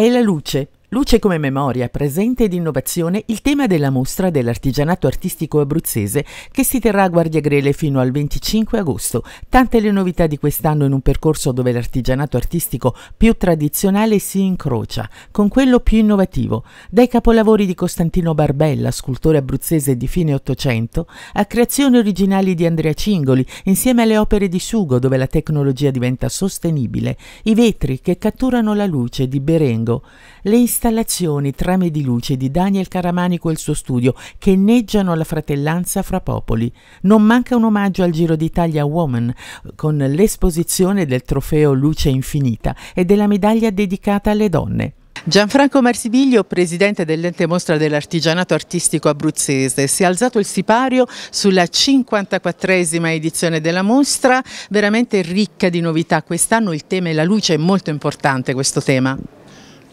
è la luce. Luce come memoria, presente ed innovazione, il tema della mostra dell'artigianato artistico abruzzese che si terrà a Guardia Grele fino al 25 agosto. Tante le novità di quest'anno in un percorso dove l'artigianato artistico più tradizionale si incrocia con quello più innovativo, dai capolavori di Costantino Barbella, scultore abruzzese di fine Ottocento, a creazioni originali di Andrea Cingoli, insieme alle opere di Sugo dove la tecnologia diventa sostenibile, i vetri che catturano la luce di Berengo, le Installazioni, trame di luce di Daniel Caramanico e il suo studio che inneggiano la fratellanza fra popoli. Non manca un omaggio al Giro d'Italia Woman con l'esposizione del trofeo Luce Infinita e della medaglia dedicata alle donne. Gianfranco Marsibiglio, presidente dell'ente mostra dell'artigianato artistico abruzzese, si è alzato il sipario sulla 54esima edizione della mostra, veramente ricca di novità. Quest'anno il tema è la luce, è molto importante questo tema.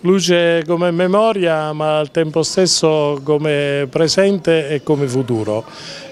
Luce come memoria ma al tempo stesso come presente e come futuro.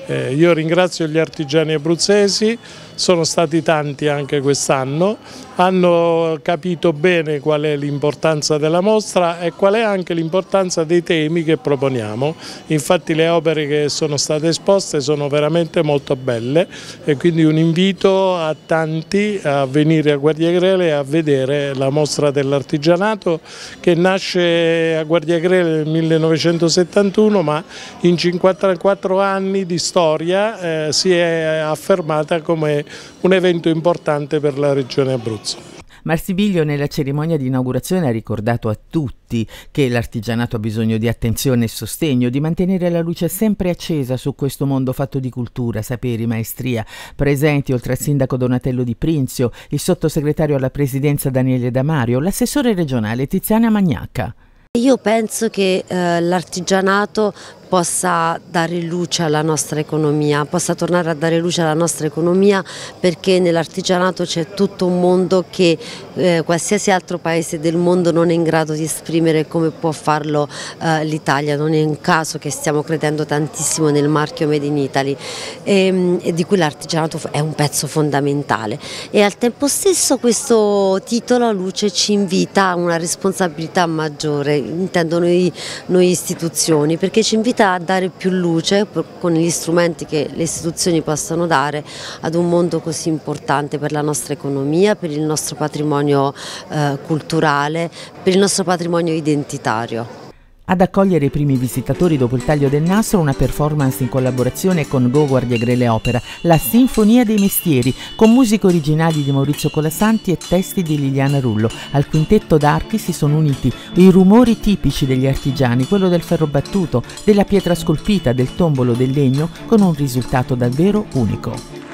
Eh, io ringrazio gli artigiani abruzzesi, sono stati tanti anche quest'anno, hanno capito bene qual è l'importanza della mostra e qual è anche l'importanza dei temi che proponiamo. Infatti le opere che sono state esposte sono veramente molto belle e quindi un invito a tanti a venire a Guardia Grele a vedere la mostra dell'artigianato che nasce a Guardia Grele nel 1971 ma in 54 anni di storia storia eh, si è affermata come un evento importante per la regione Abruzzo. Marsibiglio nella cerimonia di inaugurazione ha ricordato a tutti che l'artigianato ha bisogno di attenzione e sostegno, di mantenere la luce sempre accesa su questo mondo fatto di cultura, saperi, maestria. Presenti oltre al sindaco Donatello Di Prinzio, il sottosegretario alla presidenza Daniele Damario, l'assessore regionale Tiziana Magnacca. Io penso che eh, l'artigianato possa dare luce alla nostra economia, possa tornare a dare luce alla nostra economia perché nell'artigianato c'è tutto un mondo che eh, qualsiasi altro paese del mondo non è in grado di esprimere come può farlo eh, l'Italia, non è un caso che stiamo credendo tantissimo nel marchio Made in Italy e, ehm, e di cui l'artigianato è un pezzo fondamentale e al tempo stesso questo titolo Luce ci invita a una responsabilità maggiore, intendo noi, noi istituzioni, perché ci invita riuscita a dare più luce con gli strumenti che le istituzioni possono dare ad un mondo così importante per la nostra economia, per il nostro patrimonio eh, culturale, per il nostro patrimonio identitario. Ad accogliere i primi visitatori dopo il taglio del nastro una performance in collaborazione con Go Guardia Grele Opera, la Sinfonia dei Mestieri, con musiche originali di Maurizio Colasanti e testi di Liliana Rullo. Al quintetto d'archi si sono uniti i rumori tipici degli artigiani, quello del ferro battuto, della pietra scolpita, del tombolo, del legno, con un risultato davvero unico.